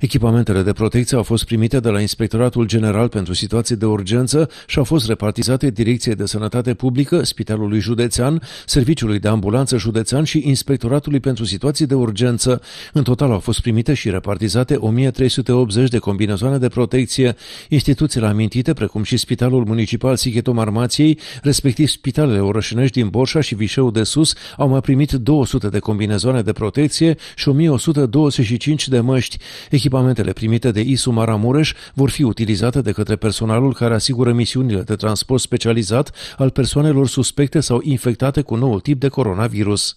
Echipamentele de protecție au fost primite de la Inspectoratul General pentru Situații de Urgență și au fost repartizate Direcției de Sănătate Publică, Spitalului Județean, Serviciului de Ambulanță Județean și Inspectoratului pentru Situații de Urgență. În total au fost primite și repartizate 1380 de combinezoane de protecție. Instituțiile amintite, precum și Spitalul Municipal Sighetom Armației, respectiv spitalele orășenești din Borșa și Vișeu de Sus, au mai primit 200 de combinezoane de protecție și 1125 de măști. Echipamentele primite de ISU Maramureș vor fi utilizate de către personalul care asigură misiunile de transport specializat al persoanelor suspecte sau infectate cu noul tip de coronavirus.